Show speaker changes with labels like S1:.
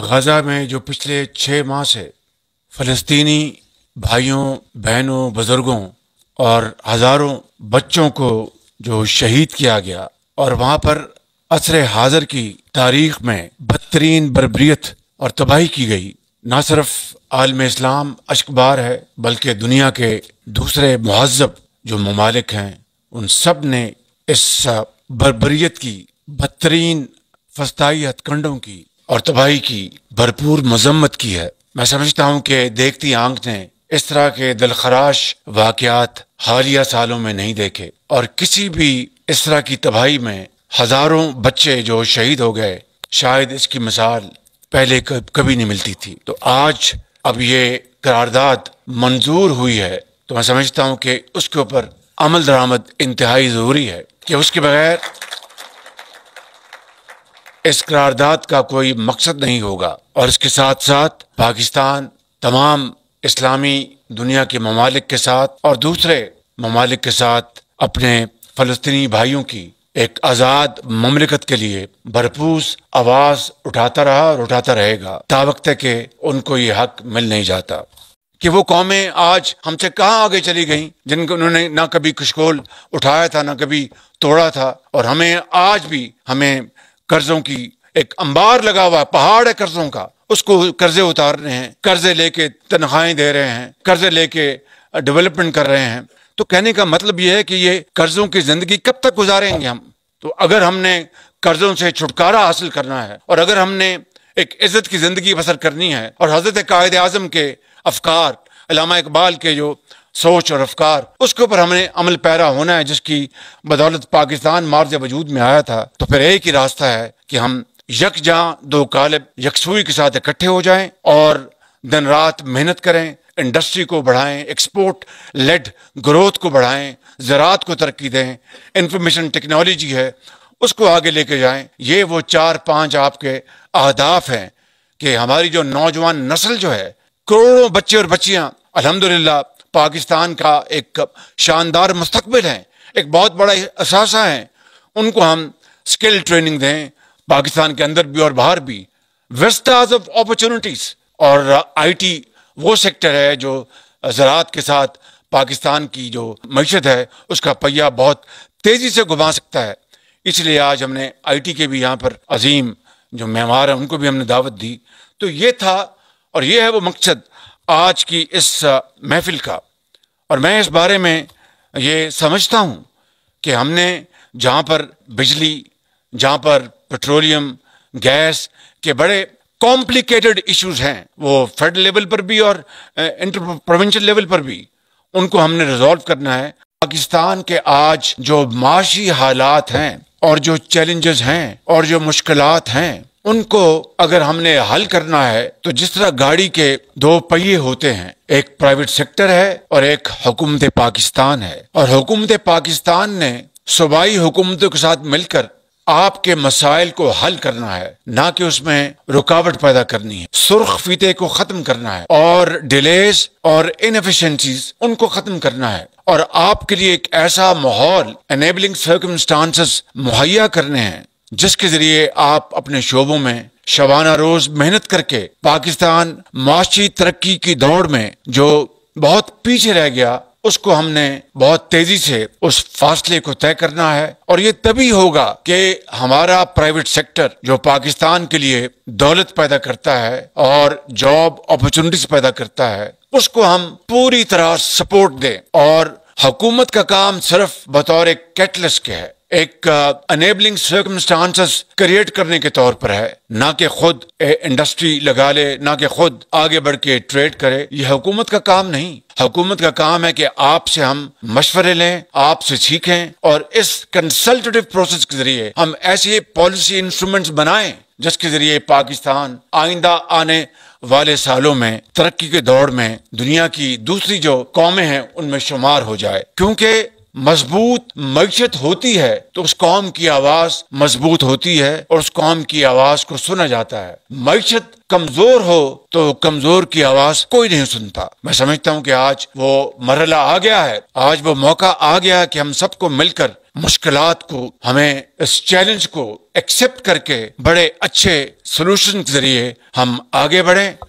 S1: गजा में जो पिछले छः माह से फ़लस्तीनी भाइयों बहनों बुज़ुर्गों और हज़ारों बच्चों को जो शहीद किया गया और वहाँ पर असर हाजर की तारीख में बदतरीन बरबरीत और तबाही की गई ना सिर्फ आलम इस्लाम अशकबार है बल्कि दुनिया के दूसरे महजब जो ममालिक हैं उन सब ने इस बरबरीत की बदतरीन फस्ताई हथकंडों की और तबाही तो की भरपूर मजम्मत की है मैं समझता हूँ कि देखती आंख ने इस तरह के दिलखराश वाकयात हालिया सालों में नहीं देखे और किसी भी इस तरह की तबाही में हजारों बच्चे जो शहीद हो गए शायद इसकी मिसाल पहले कभी नहीं मिलती थी तो आज अब ये करारदाद मंजूर हुई है तो मैं समझता हूँ कि उसके ऊपर अमल दरामद इंतहाई ज़रूरी है कि उसके बगैर इस करारदाद का कोई मकसद नहीं होगा और इसके साथ साथ पाकिस्तान तमाम इस्लामी दुनिया के ममालिक के साथ और दूसरे ममालिक के साथ अपने फ़लस्तनी भाइयों की एक आज़ाद ममलिकत के लिए भरपूस आवाज़ उठाता रहा और उठाता रहेगा तावक्त के उनको ये हक मिल नहीं जाता कि वो कौमें आज हमसे कहाँ आगे चली गई जिनको उन्होंने ना कभी खुशकोल उठाया था ना कभी तोड़ा था और हमें आज भी हमें कर्जों की एक अंबार लगा हुआ पहाड़ है कर्जों का उसको कर्जे उतार रहे हैं कर्जे लेके तनख्वाहें दे रहे हैं कर्जे लेके डेवलपमेंट कर रहे हैं तो कहने का मतलब यह है कि ये कर्जों की जिंदगी कब तक गुजारेंगे हम तो अगर हमने कर्जों से छुटकारा हासिल करना है और अगर हमने एक इज्जत की जिंदगी बसर करनी है और हजरत कायद आजम के अफकार अलामा इकबाल के जो सोच और अफकार उसके ऊपर हमने अमल पैरा होना है जिसकी बदौलत पाकिस्तान मार्ज वजूद में आया था तो फिर एक ही रास्ता है कि हम यकजा दो कालब यकसुई के साथ इकट्ठे हो जाएं और दिन रात मेहनत करें इंडस्ट्री को बढ़ाएं एक्सपोर्ट लेड ग्रोथ को बढ़ाएं ज़रात को तरक्की दें इंफॉर्मेशन टेक्नोलॉजी है उसको आगे लेके जाएं ये वो चार पांच आपके अहदाफ हैं कि हमारी जो नौजवान नस्ल जो है करोड़ों बच्चे और बच्चियां अलहमदिल्ला पाकिस्तान का एक शानदार मुस्तबिल है एक बहुत बड़ा असासा है उनको हम स्किल ट्रेनिंग दें पाकिस्तान के अंदर भी और बाहर भी वेस्टाज ऑफ अपॉर्चुनिटीज़ और आईटी वो सेक्टर है जो ज़रात के साथ पाकिस्तान की जो मीशत है उसका पहिया बहुत तेज़ी से घुमा सकता है इसलिए आज हमने आईटी के भी यहाँ पर अजीम जो मेहमान हैं उनको भी हमने दावत दी तो ये था और ये है वो मकसद आज की इस महफिल का और मैं इस बारे में ये समझता हूँ कि हमने जहाँ पर बिजली जहाँ पर पेट्रोलियम गैस के बड़े कॉम्प्लिकेटेड इश्यूज हैं वो फेडरल लेवल पर भी और इंटर प्रोविंशल लेवल पर भी उनको हमने रिजॉल्व करना है पाकिस्तान के आज जो माशी हालात हैं और जो चैलेंजेस हैं और जो मुश्किलात हैं उनको अगर हमने हल करना है तो जिस तरह गाड़ी के दो पहिए होते हैं एक प्राइवेट सेक्टर है और एक हुकूमत पाकिस्तान है और हुकूमत पाकिस्तान ने सूबाई हुकूमतों के साथ मिलकर आपके मसाइल को हल करना है ना कि उसमें रुकावट पैदा करनी है सुर्ख फीते को खत्म करना है और डिलेज और इनफिशेंसीज उनको खत्म करना है और आपके लिए एक ऐसा माहौल एनेबलिंग सर्कमस्टांसेस मुहैया करने हैं जिसके जरिए आप अपने शोबों में शबाना रोज मेहनत करके पाकिस्तान माशी तरक्की की दौड़ में जो बहुत पीछे रह गया उसको हमने बहुत तेजी से उस फासले को तय करना है और ये तभी होगा कि हमारा प्राइवेट सेक्टर जो पाकिस्तान के लिए दौलत पैदा करता है और जॉब अपॉर्चुनिटीज पैदा करता है उसको हम पूरी तरह सपोर्ट दें और हुकूमत का काम सिर्फ बतौर एक कैटलिस्ट के है एक अनेबलिंग सर्कमस्टांसेस क्रिएट करने के तौर पर है ना कि खुद इंडस्ट्री लगा ले ना कि खुद आगे बढ़ के ट्रेड करे ये हुकूमत का काम नहीं हुकूमत का काम है कि आपसे हम मशवरे लें आपसे सीखें और इस कंसल्टेटिव प्रोसेस के जरिए हम ऐसे पॉलिसी इंस्ट्रूमेंट्स बनाएं जिसके जरिए पाकिस्तान आइंदा आने वाले सालों में तरक्की के दौड़ में दुनिया की दूसरी जो कौमें हैं उनमें शुमार हो जाए क्योंकि मजबूत मैशत होती है तो उस कौम की आवाज मजबूत होती है और उस कौम की आवाज को सुना जाता है मीशत कमजोर हो तो कमजोर की आवाज कोई नहीं सुनता मैं समझता हूँ कि आज वो मरला आ गया है आज वो मौका आ गया है कि हम सबको मिलकर मुश्किल को हमें इस चैलेंज को एक्सेप्ट करके बड़े अच्छे सोल्यूशन के जरिए हम आगे बढ़े